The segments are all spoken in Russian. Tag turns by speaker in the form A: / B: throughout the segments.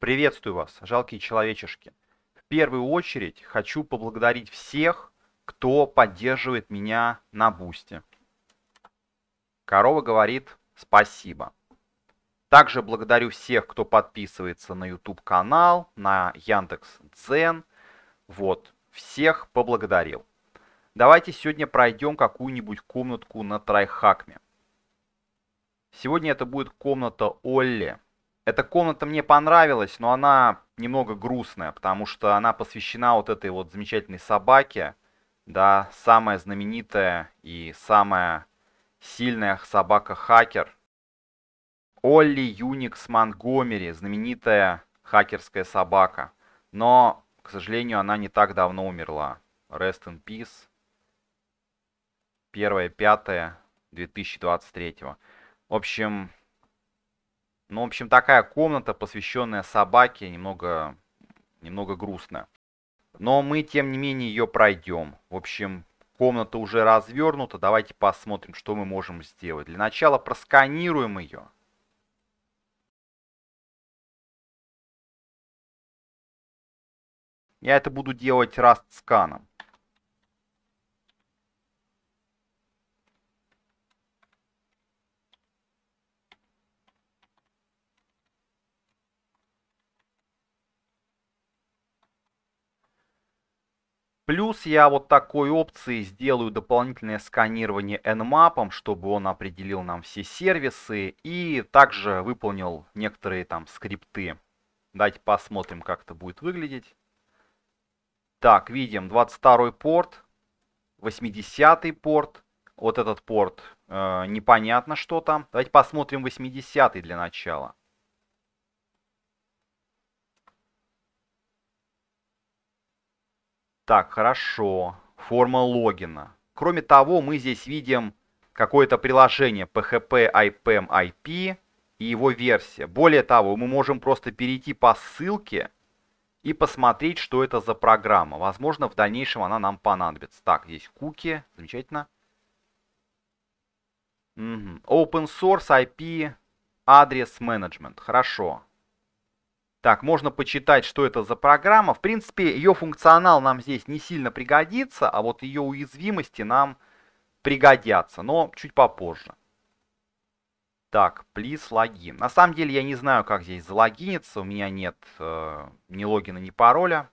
A: Приветствую вас, жалкие человечешки. В первую очередь хочу поблагодарить всех, кто поддерживает меня на бусте. Корова говорит спасибо. Также благодарю всех, кто подписывается на YouTube канал, на Яндекс Дзен. Вот, всех поблагодарил. Давайте сегодня пройдем какую-нибудь комнатку на Трайхакме. Сегодня это будет комната Олли. Эта комната мне понравилась, но она немного грустная, потому что она посвящена вот этой вот замечательной собаке, да, самая знаменитая и самая сильная собака-хакер. Олли Юникс Монгомери, знаменитая хакерская собака. Но, к сожалению, она не так давно умерла. Rest in peace. 1-5-2023. В общем, ну, в общем, такая комната, посвященная собаке, немного, немного грустно. Но мы, тем не менее, ее пройдем. В общем, комната уже развернута. Давайте посмотрим, что мы можем сделать. Для начала просканируем ее. Я это буду делать раст сканом. Плюс я вот такой опцией сделаю дополнительное сканирование Nmap, чтобы он определил нам все сервисы и также выполнил некоторые там скрипты. Давайте посмотрим, как это будет выглядеть. Так, видим 22 порт, 80 порт, вот этот порт э, непонятно что там. Давайте посмотрим 80 для начала. Так, хорошо. Форма логина. Кроме того, мы здесь видим какое-то приложение PHP IPM IP и его версия. Более того, мы можем просто перейти по ссылке и посмотреть, что это за программа. Возможно, в дальнейшем она нам понадобится. Так, здесь куки. Замечательно. Угу. Open Source IP Address Management. Хорошо. Так, можно почитать, что это за программа. В принципе, ее функционал нам здесь не сильно пригодится, а вот ее уязвимости нам пригодятся, но чуть попозже. Так, please логин. На самом деле я не знаю, как здесь залогиниться, у меня нет э, ни логина, ни пароля.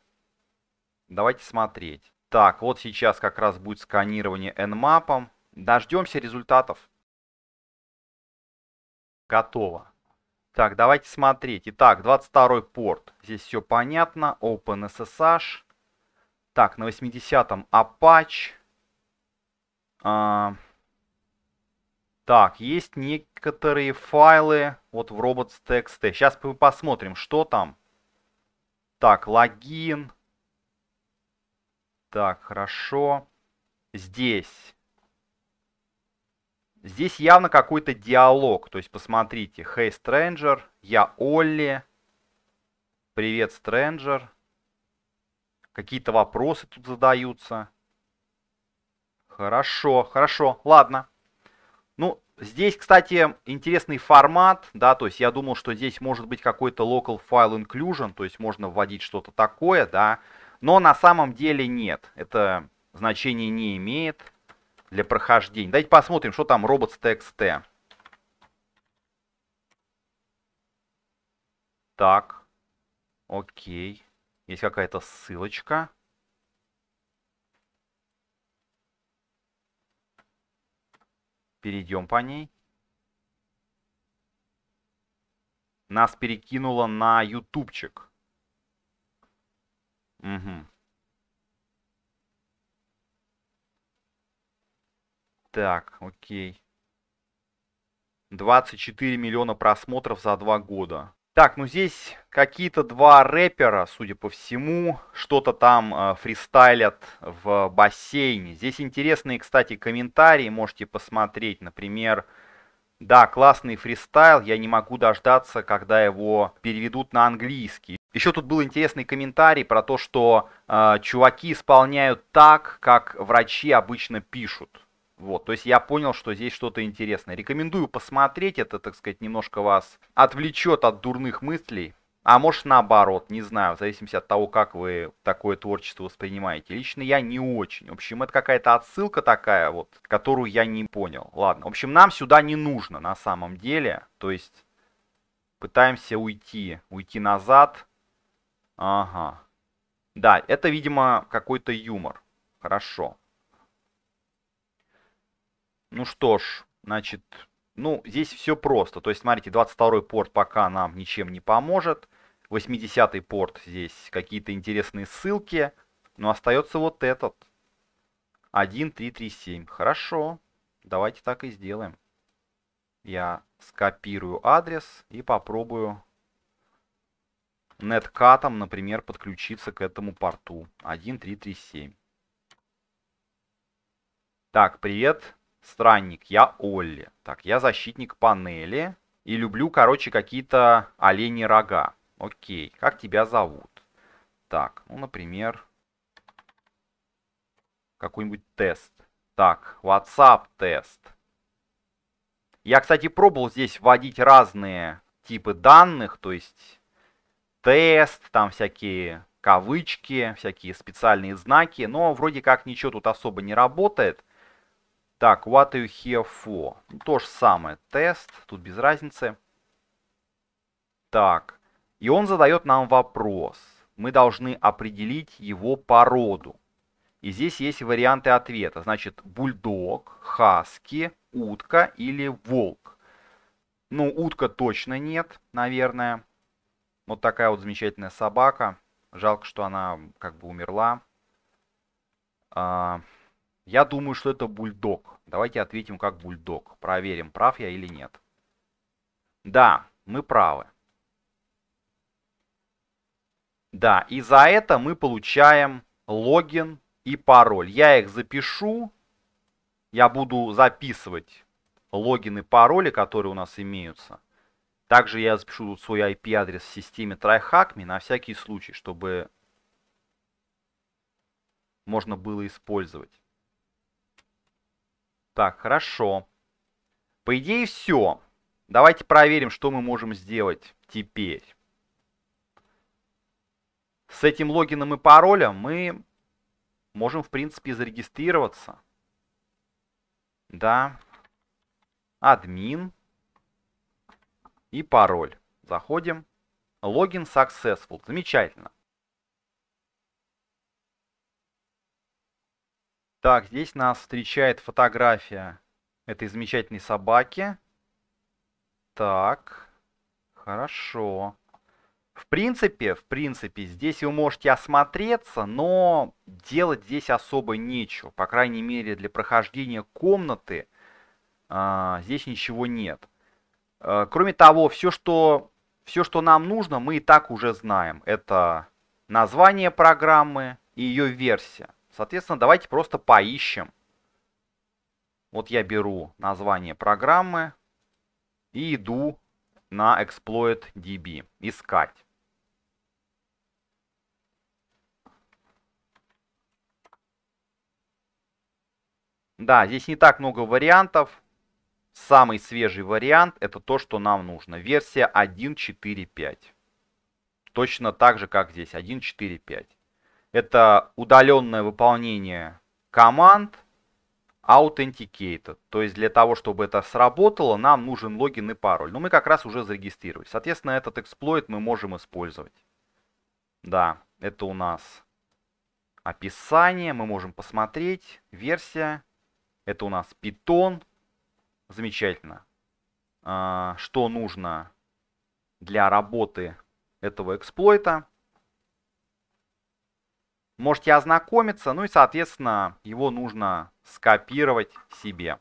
A: Давайте смотреть. Так, вот сейчас как раз будет сканирование Nmap. Дождемся результатов. Готово. Так, давайте смотреть. Итак, 22 порт. Здесь все понятно. OpenSSH. Так, на 80-м Apache. А, так, есть некоторые файлы вот в robots.txt. Сейчас мы посмотрим, что там. Так, логин. Так, хорошо. Здесь. Здесь явно какой-то диалог. То есть посмотрите. Hey, Stranger. Я Олли. Привет, Stranger. Какие-то вопросы тут задаются. Хорошо, хорошо. Ладно. Ну, здесь, кстати, интересный формат, да, то есть я думал, что здесь может быть какой-то local file inclusion, то есть можно вводить что-то такое, да, но на самом деле нет, это значение не имеет для прохождения. Давайте посмотрим, что там robots.txt. Так, окей. Есть какая-то ссылочка. Перейдем по ней. Нас перекинуло на ютубчик. Угу. Так, окей. 24 миллиона просмотров за два года. Так, ну здесь какие-то два рэпера, судя по всему, что-то там э, фристайлят в бассейне. Здесь интересные, кстати, комментарии, можете посмотреть. Например, да, классный фристайл, я не могу дождаться, когда его переведут на английский. Еще тут был интересный комментарий про то, что э, чуваки исполняют так, как врачи обычно пишут. Вот, то есть я понял, что здесь что-то интересное. Рекомендую посмотреть, это, так сказать, немножко вас отвлечет от дурных мыслей. А может наоборот, не знаю, в зависимости от того, как вы такое творчество воспринимаете. Лично я не очень. В общем, это какая-то отсылка такая вот, которую я не понял. Ладно, в общем, нам сюда не нужно на самом деле. То есть пытаемся уйти, уйти назад. Ага. Да, это, видимо, какой-то юмор. Хорошо. Ну что ж, значит, ну здесь все просто. То есть, смотрите, 22-й порт пока нам ничем не поможет. 80-й порт здесь какие-то интересные ссылки. Но остается вот этот. 1337. Хорошо. Давайте так и сделаем. Я скопирую адрес и попробую неткатом, например, подключиться к этому порту. 1337. Так, привет странник, я Олли. Так, я защитник панели и люблю, короче, какие-то олени рога. Окей, как тебя зовут? Так, ну, например, какой-нибудь тест. Так, WhatsApp тест. Я, кстати, пробовал здесь вводить разные типы данных, то есть тест, там всякие кавычки, всякие специальные знаки, но вроде как ничего тут особо не работает. Так, what are you here for? То же самое. Тест, тут без разницы. Так, и он задает нам вопрос. Мы должны определить его породу. И здесь есть варианты ответа. Значит, бульдог, хаски, утка или волк. Ну, утка точно нет, наверное. Вот такая вот замечательная собака. Жалко, что она как бы умерла. А, я думаю, что это бульдог. Давайте ответим как бульдог. Проверим, прав я или нет. Да, мы правы. Да, и за это мы получаем логин и пароль. Я их запишу. Я буду записывать логины и пароли, которые у нас имеются. Также я запишу тут свой IP-адрес в системе TryHackMe на всякий случай, чтобы можно было использовать. Так, хорошо. По идее все. Давайте проверим, что мы можем сделать теперь. С этим логином и паролем мы можем, в принципе, зарегистрироваться. Да. Админ. И пароль. Заходим. Логин successful. Замечательно. Так, здесь нас встречает фотография этой замечательной собаки. Так, хорошо. В принципе, в принципе, здесь вы можете осмотреться, но делать здесь особо нечего. По крайней мере, для прохождения комнаты а, здесь ничего нет. А, кроме того, все что, все, что нам нужно, мы и так уже знаем. Это название программы и ее версия. Соответственно, давайте просто поищем. Вот я беру название программы и иду на exploit.db. Искать. Да, здесь не так много вариантов. Самый свежий вариант это то, что нам нужно. Версия 1.4.5. Точно так же, как здесь 1.4.5 это удаленное выполнение команд Authenticated. То есть для того, чтобы это сработало, нам нужен логин и пароль. Но мы как раз уже зарегистрировались. Соответственно, этот эксплойт мы можем использовать. Да, это у нас описание. Мы можем посмотреть. Версия. Это у нас Python. Замечательно. А, что нужно для работы этого эксплойта? можете ознакомиться, ну и, соответственно, его нужно скопировать себе.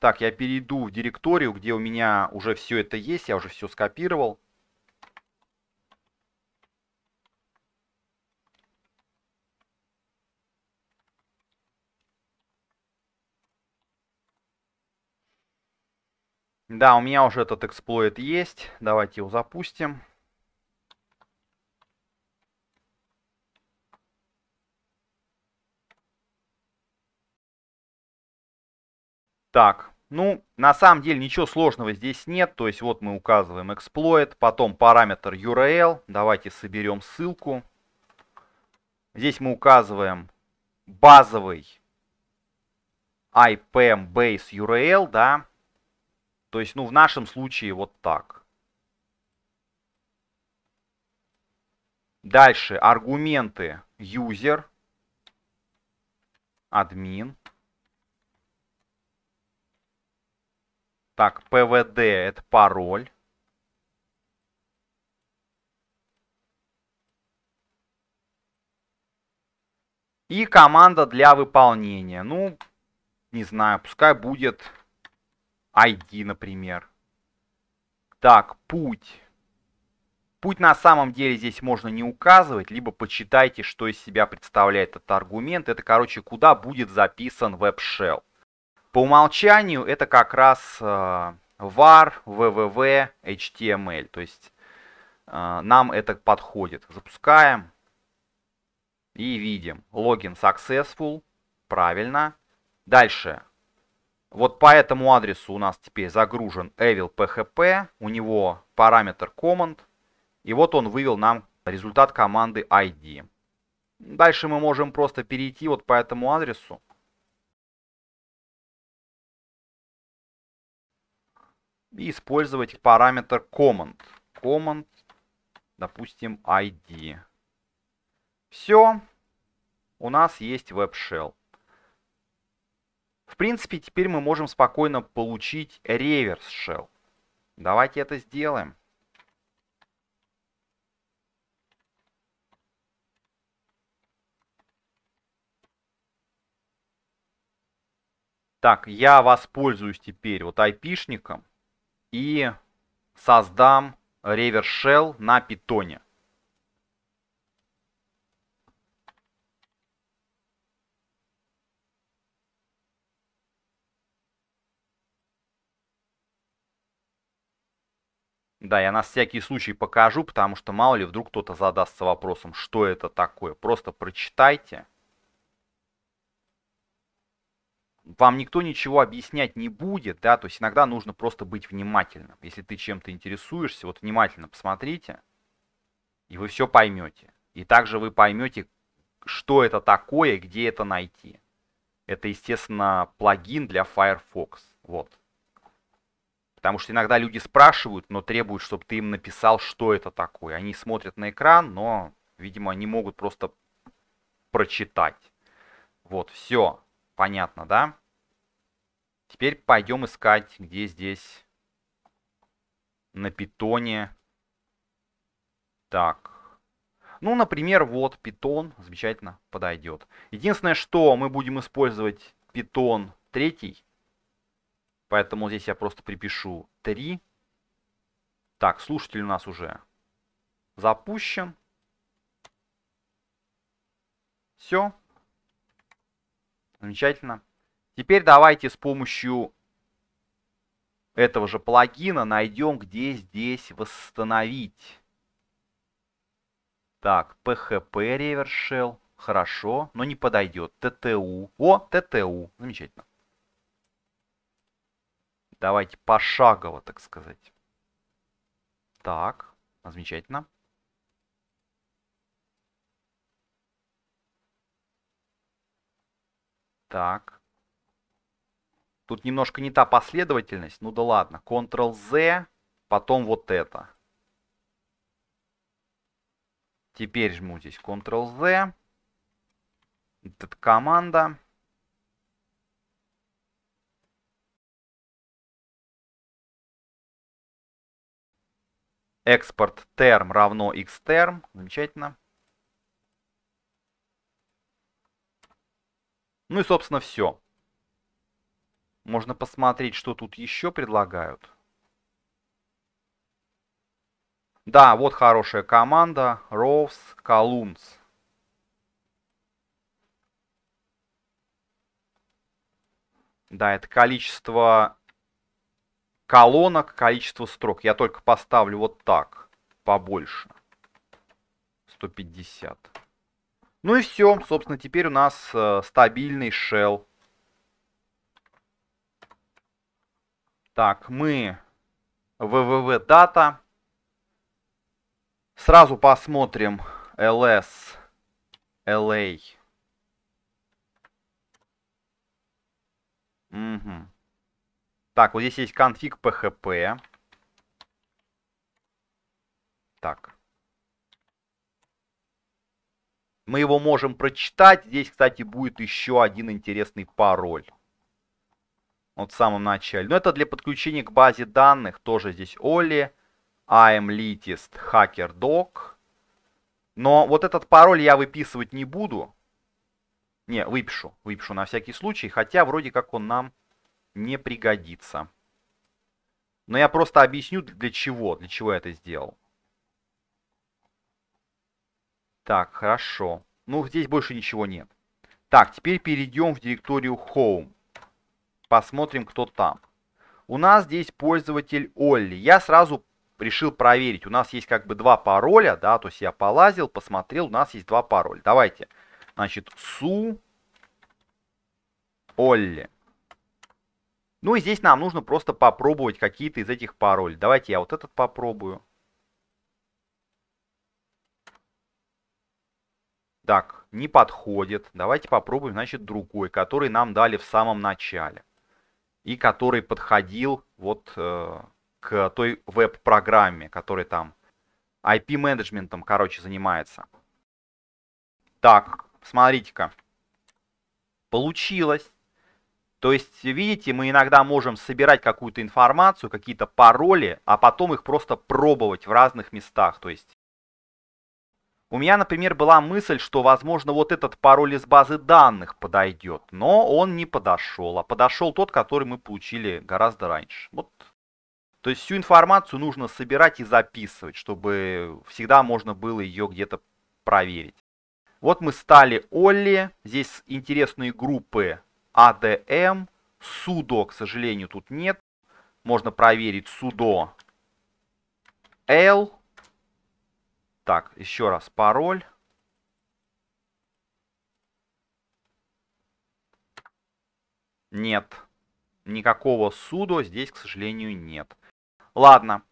A: Так, я перейду в директорию, где у меня уже все это есть, я уже все скопировал. Да, у меня уже этот эксплойт есть. Давайте его запустим. Так, ну, на самом деле ничего сложного здесь нет. То есть вот мы указываем эксплойт, потом параметр URL. Давайте соберем ссылку. Здесь мы указываем базовый IPM base URL, да. То есть, ну, в нашем случае вот так. Дальше аргументы user, admin. Так, pvd это пароль. И команда для выполнения. Ну, не знаю, пускай будет ID, например. Так, путь. Путь на самом деле здесь можно не указывать, либо почитайте, что из себя представляет этот аргумент. Это, короче, куда будет записан веб-шелл. По умолчанию это как раз э, var, www, html. Эм То есть э, нам это подходит. Запускаем и видим. Логин successful. Правильно. Дальше. Вот по этому адресу у нас теперь загружен Evil PHP. У него параметр command. И вот он вывел нам результат команды ID. Дальше мы можем просто перейти вот по этому адресу и использовать параметр command. Command, допустим, ID. Все, у нас есть веб-шелл. В принципе, теперь мы можем спокойно получить реверс shell. Давайте это сделаем. Так, я воспользуюсь теперь вот айпишником и создам Reverse на питоне. Да, я на всякий случай покажу, потому что мало ли вдруг кто-то задастся вопросом, что это такое. Просто прочитайте. вам никто ничего объяснять не будет, да, то есть иногда нужно просто быть внимательным. Если ты чем-то интересуешься, вот внимательно посмотрите, и вы все поймете. И также вы поймете, что это такое, где это найти. Это, естественно, плагин для Firefox. Вот. Потому что иногда люди спрашивают, но требуют, чтобы ты им написал, что это такое. Они смотрят на экран, но, видимо, они могут просто прочитать. Вот, все. Понятно, да? Теперь пойдем искать, где здесь на питоне. Так. Ну, например, вот питон замечательно подойдет. Единственное, что мы будем использовать питон третий. Поэтому здесь я просто припишу 3. Так, слушатель у нас уже запущен. Все. Замечательно. Теперь давайте с помощью этого же плагина найдем, где здесь восстановить. Так, PHP Reverse Shell. Хорошо, но не подойдет. ТТУ. О, ТТУ. Замечательно. Давайте пошагово, так сказать. Так, замечательно. Так. Тут немножко не та последовательность. Ну да ладно. Ctrl-Z, потом вот это. Теперь жму здесь Ctrl-Z. Это команда. Экспорт term равно xterm. Замечательно. Ну и, собственно, все. Можно посмотреть, что тут еще предлагают. Да, вот хорошая команда. Роуз, Колумс. Да, это количество колонок, количество строк. Я только поставлю вот так, побольше. 150. Ну и все, собственно, теперь у нас э, стабильный shell. Так, мы www data. Сразу посмотрим ls la. Угу. Так, вот здесь есть конфиг php. Так. Мы его можем прочитать. Здесь, кстати, будет еще один интересный пароль. Вот в самом начале. Но это для подключения к базе данных. Тоже здесь Оли. I'm latest hacker doc. Но вот этот пароль я выписывать не буду. Не, выпишу. Выпишу на всякий случай. Хотя вроде как он нам не пригодится. Но я просто объясню для чего. Для чего я это сделал. Так, хорошо. Ну, здесь больше ничего нет. Так, теперь перейдем в директорию Home. Посмотрим, кто там. У нас здесь пользователь Олли. Я сразу решил проверить. У нас есть как бы два пароля, да, то есть я полазил, посмотрел, у нас есть два пароля. Давайте, значит, су Олли. Ну и здесь нам нужно просто попробовать какие-то из этих паролей. Давайте я вот этот попробую. Так, не подходит. Давайте попробуем, значит, другой, который нам дали в самом начале. И который подходил вот э, к той веб-программе, которая там IP-менеджментом, короче, занимается. Так, смотрите-ка. Получилось. То есть, видите, мы иногда можем собирать какую-то информацию, какие-то пароли, а потом их просто пробовать в разных местах. То есть, у меня, например, была мысль, что, возможно, вот этот пароль из базы данных подойдет, но он не подошел, а подошел тот, который мы получили гораздо раньше. Вот. То есть всю информацию нужно собирать и записывать, чтобы всегда можно было ее где-то проверить. Вот мы стали Олли, здесь интересные группы ADM, а Судо, к сожалению, тут нет. Можно проверить Судо L, так, еще раз пароль. Нет. Никакого судо здесь, к сожалению, нет. Ладно.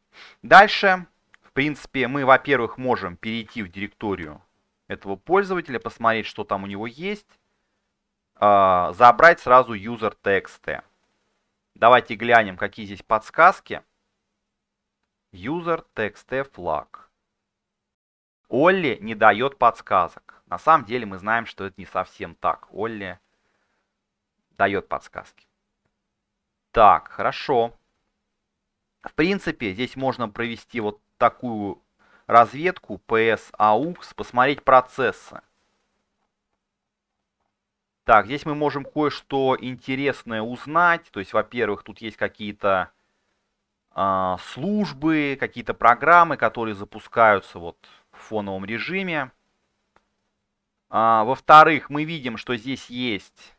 A: Дальше, в принципе, мы, во-первых, можем перейти в директорию этого пользователя, посмотреть, что там у него есть. Э, забрать сразу user.txt. Давайте глянем, какие здесь подсказки. User.txt flag. Олли не дает подсказок. На самом деле мы знаем, что это не совсем так. Олли дает подсказки. Так, хорошо. В принципе, здесь можно провести вот такую разведку PS AUX, посмотреть процессы. Так, здесь мы можем кое-что интересное узнать. То есть, во-первых, тут есть какие-то э, службы, какие-то программы, которые запускаются вот фоновом режиме. А, Во-вторых, мы видим, что здесь есть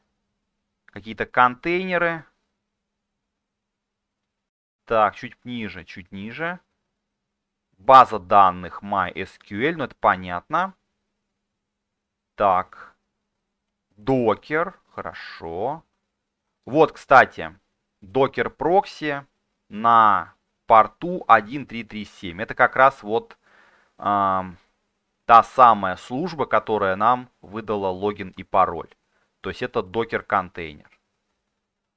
A: какие-то контейнеры. Так, чуть ниже, чуть ниже. База данных MySQL, ну это понятно. Так, Docker, хорошо. Вот, кстати, Docker прокси на порту 1337. Это как раз вот э, та самая служба, которая нам выдала логин и пароль. То есть это Docker контейнер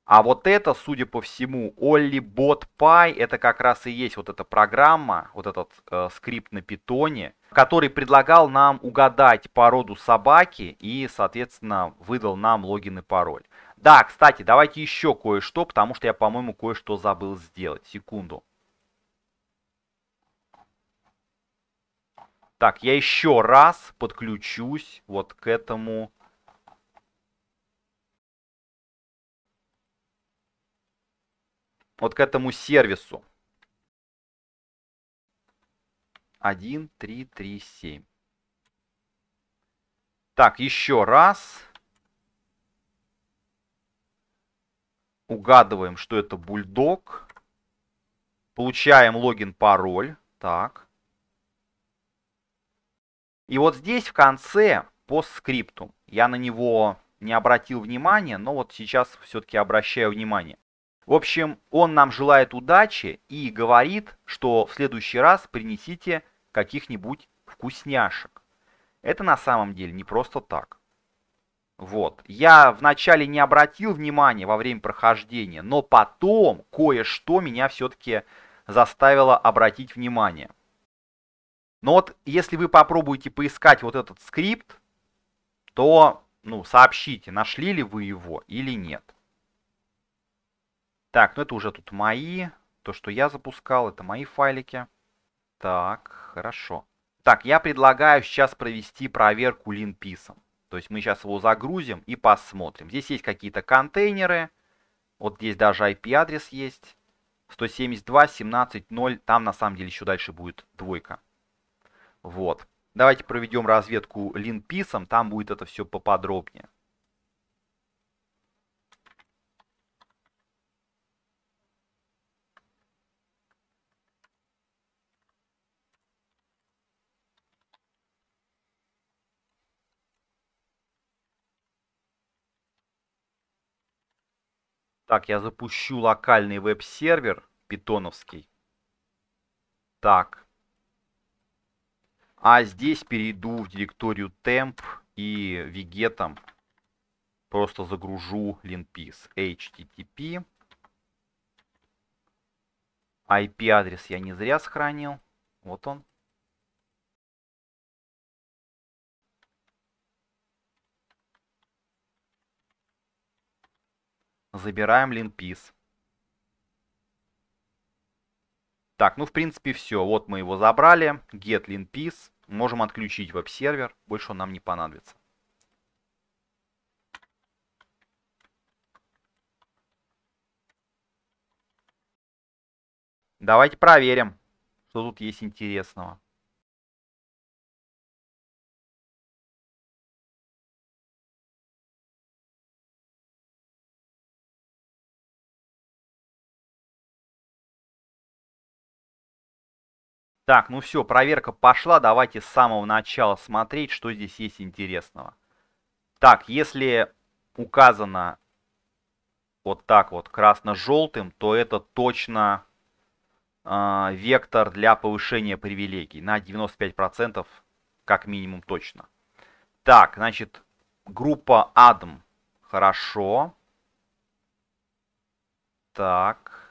A: А вот это, судя по всему, OlliBotPy, это как раз и есть вот эта программа, вот этот э, скрипт на питоне, который предлагал нам угадать породу собаки и, соответственно, выдал нам логин и пароль. Да, кстати, давайте еще кое-что, потому что я, по-моему, кое-что забыл сделать. Секунду. Так, я еще раз подключусь вот к этому. Вот к этому сервису. 1, 3, 3, 7. Так, еще раз. Угадываем, что это бульдог. Получаем логин-пароль. Так. И вот здесь в конце по скрипту. Я на него не обратил внимания, но вот сейчас все-таки обращаю внимание. В общем, он нам желает удачи и говорит, что в следующий раз принесите каких-нибудь вкусняшек. Это на самом деле не просто так. Вот. Я вначале не обратил внимания во время прохождения, но потом кое-что меня все-таки заставило обратить внимание. Но вот если вы попробуете поискать вот этот скрипт, то ну, сообщите, нашли ли вы его или нет. Так, ну это уже тут мои. То, что я запускал, это мои файлики. Так, хорошо. Так, я предлагаю сейчас провести проверку линписом. То есть мы сейчас его загрузим и посмотрим. Здесь есть какие-то контейнеры. Вот здесь даже IP-адрес есть. 172.17.0. Там на самом деле еще дальше будет двойка. Вот. Давайте проведем разведку линписом, там будет это все поподробнее. Так, я запущу локальный веб-сервер питоновский. Так, а здесь перейду в директорию temp и вегетом просто загружу linpis http. IP-адрес я не зря сохранил. Вот он. Забираем linpis. Так, ну в принципе все. Вот мы его забрали. Get linpiece. Можем отключить веб-сервер. Больше он нам не понадобится. Давайте проверим, что тут есть интересного. Так, ну все, проверка пошла. Давайте с самого начала смотреть, что здесь есть интересного. Так, если указано вот так вот красно-желтым, то это точно э, вектор для повышения привилегий на 95% как минимум точно. Так, значит, группа Адам. Хорошо. Так.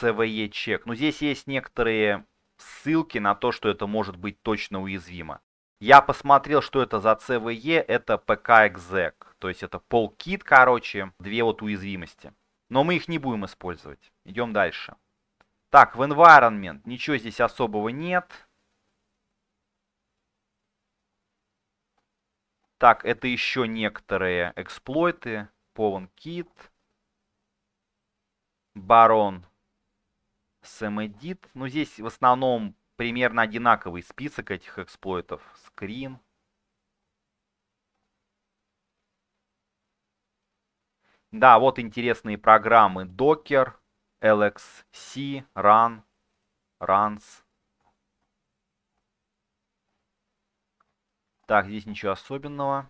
A: CVE чек. Но ну, здесь есть некоторые ссылки на то, что это может быть точно уязвимо. Я посмотрел, что это за CVE, это PKExec, то есть это полкит, короче, две вот уязвимости. Но мы их не будем использовать. Идем дальше. Так, в environment ничего здесь особого нет. Так, это еще некоторые эксплойты. Полон кит. Барон Сэм Эдит. Ну, здесь в основном примерно одинаковый список этих эксплойтов. Скрин. Да, вот интересные программы. Docker, LXC, Run, Runs. Так, здесь ничего особенного.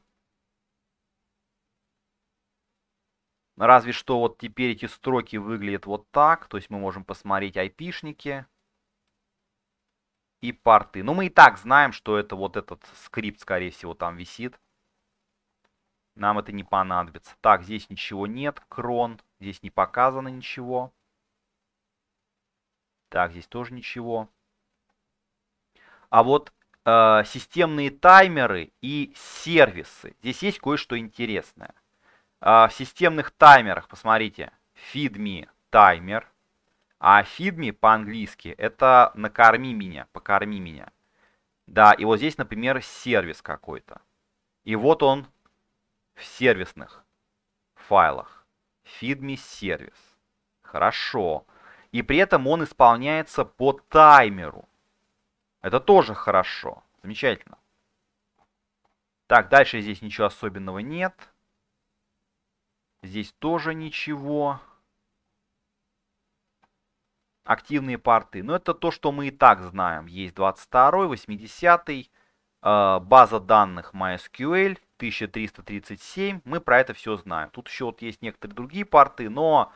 A: Разве что вот теперь эти строки выглядят вот так. То есть мы можем посмотреть айпишники и порты. Но мы и так знаем, что это вот этот скрипт, скорее всего, там висит. Нам это не понадобится. Так, здесь ничего нет. Крон. Здесь не показано ничего. Так, здесь тоже ничего. А вот э, системные таймеры и сервисы. Здесь есть кое-что интересное. А, в системных таймерах, посмотрите, feed me таймер, а feed me по-английски это накорми меня, покорми меня. Да, и вот здесь, например, сервис какой-то. И вот он в сервисных файлах. Feed me сервис. Хорошо. И при этом он исполняется по таймеру. Это тоже хорошо. Замечательно. Так, дальше здесь ничего особенного нет. Здесь тоже ничего. Активные порты. Но это то, что мы и так знаем. Есть 22, 80, э, база данных MySQL 1337. Мы про это все знаем. Тут еще вот есть некоторые другие порты, но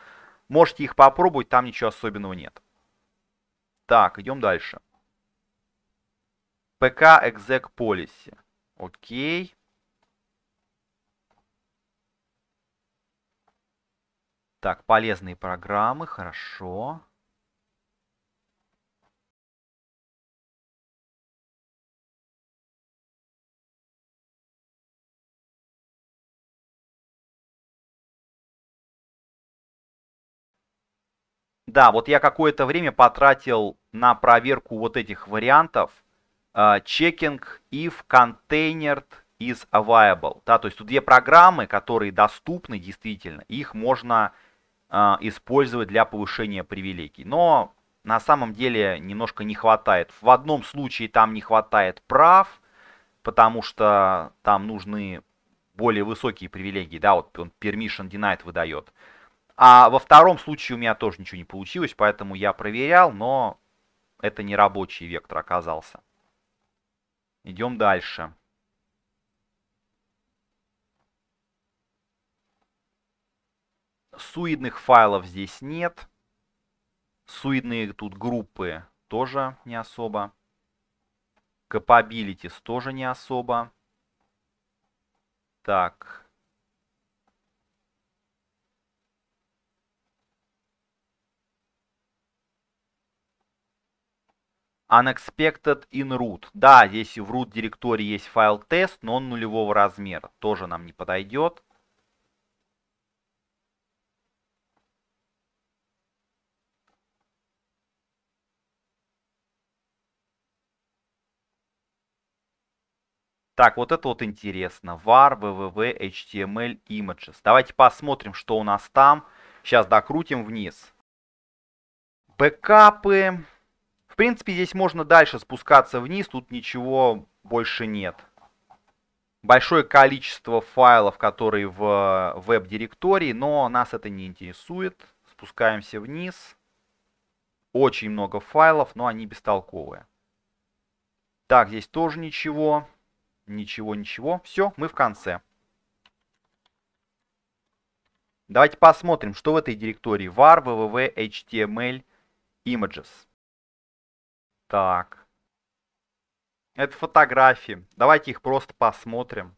A: можете их попробовать, там ничего особенного нет. Так, идем дальше. ПК exec policy. Окей. Так, полезные программы, хорошо. Да, вот я какое-то время потратил на проверку вот этих вариантов. А, checking if container is available. Да, то есть тут две программы, которые доступны действительно. Их можно а, использовать для повышения привилегий. Но на самом деле немножко не хватает. В одном случае там не хватает прав, потому что там нужны более высокие привилегии, да, вот он permission denied выдает. А во втором случае у меня тоже ничего не получилось, поэтому я проверял, но это не рабочий вектор оказался. Идем дальше. Суидных файлов здесь нет. Суидные тут группы тоже не особо. Capabilities тоже не особо. Так. Unexpected in root. Да, здесь в root директории есть файл тест, но он нулевого размера. Тоже нам не подойдет. Так, вот это вот интересно. var www html эм images. Давайте посмотрим, что у нас там. Сейчас докрутим вниз. Бэкапы. В принципе, здесь можно дальше спускаться вниз. Тут ничего больше нет. Большое количество файлов, которые в э, веб-директории, но нас это не интересует. Спускаемся вниз. Очень много файлов, но они бестолковые. Так, здесь тоже ничего. Ничего, ничего. Все, мы в конце. Давайте посмотрим, что в этой директории. var www html images. Так. Это фотографии. Давайте их просто посмотрим.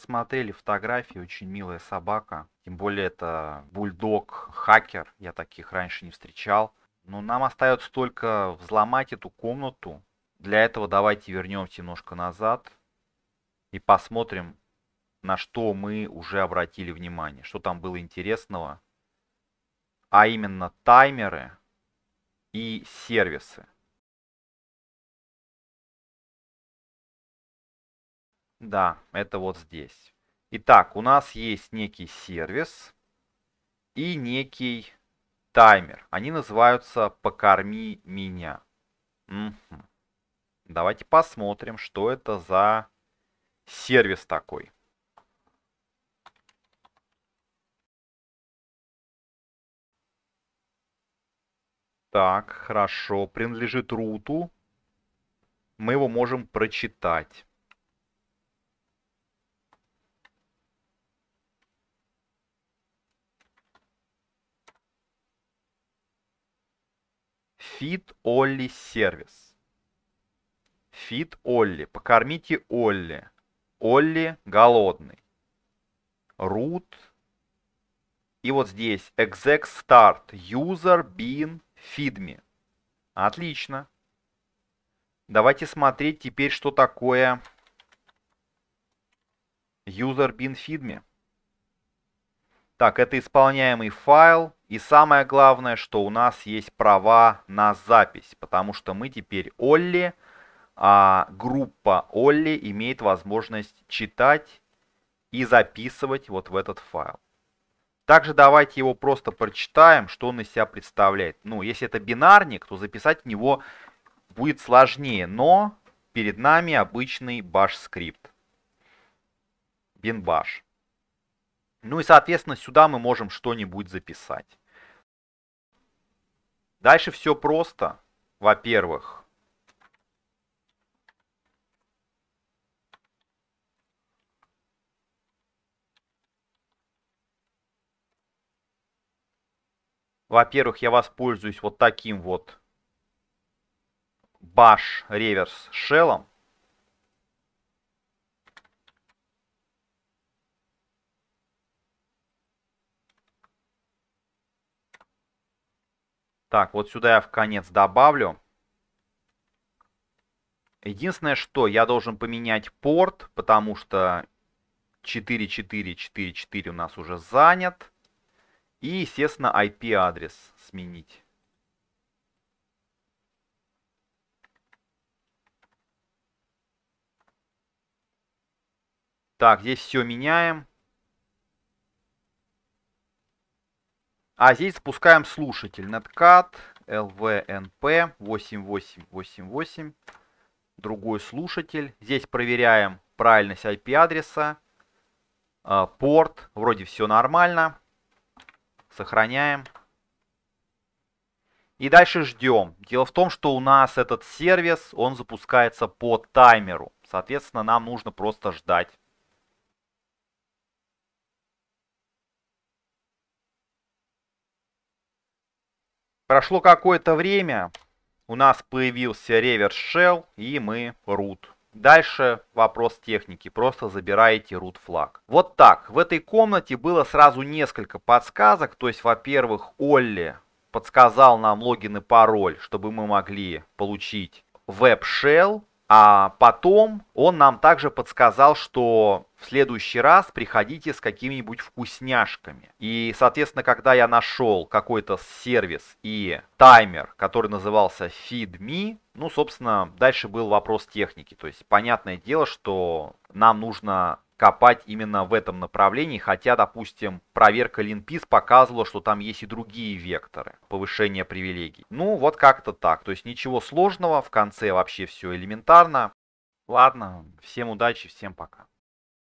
A: посмотрели фотографии, очень милая собака. Тем более это бульдог-хакер, я таких раньше не встречал. Но нам остается только взломать эту комнату. Для этого давайте вернемся немножко назад и посмотрим, на что мы уже обратили внимание, что там было интересного. А именно таймеры и сервисы. Да, это вот здесь. Итак, у нас есть некий сервис и некий таймер. Они называются «Покорми меня». Угу. Давайте посмотрим, что это за сервис такой. Так, хорошо. Принадлежит руту. Мы его можем прочитать. Фит Олли сервис. Фит Олли. Покормите Олли. Олли голодный. Root. И вот здесь exec start user bin feed me. Отлично. Давайте смотреть теперь, что такое user bin feed me. Так, это исполняемый файл и самое главное, что у нас есть права на запись, потому что мы теперь Олли, а группа Олли имеет возможность читать и записывать вот в этот файл. Также давайте его просто прочитаем, что он из себя представляет. Ну, если это бинарник, то записать в него будет сложнее, но перед нами обычный баш скрипт. Binbash. Ну и, соответственно, сюда мы можем что-нибудь записать. Дальше все просто. Во-первых, Во-первых, я воспользуюсь вот таким вот bash reverse Shellом. Так, вот сюда я в конец добавлю. Единственное, что я должен поменять порт, потому что 4444 у нас уже занят. И, естественно, IP-адрес сменить. Так, здесь все меняем. А здесь запускаем слушатель. Netcat LVNP 8888. Другой слушатель. Здесь проверяем правильность IP-адреса. А, порт. Вроде все нормально. Сохраняем. И дальше ждем. Дело в том, что у нас этот сервис, он запускается по таймеру. Соответственно, нам нужно просто ждать. Прошло какое-то время, у нас появился реверс shell и мы root. Дальше вопрос техники, просто забираете root флаг. Вот так, в этой комнате было сразу несколько подсказок, то есть, во-первых, Олли подсказал нам логин и пароль, чтобы мы могли получить веб-шелл, а потом он нам также подсказал, что в следующий раз приходите с какими-нибудь вкусняшками. И, соответственно, когда я нашел какой-то сервис и таймер, который назывался FeedMe ну, собственно, дальше был вопрос техники. То есть, понятное дело, что нам нужно копать именно в этом направлении, хотя, допустим, проверка Линпис показывала, что там есть и другие векторы повышения привилегий. Ну, вот как-то так. То есть ничего сложного, в конце вообще все элементарно. Ладно, всем удачи, всем пока.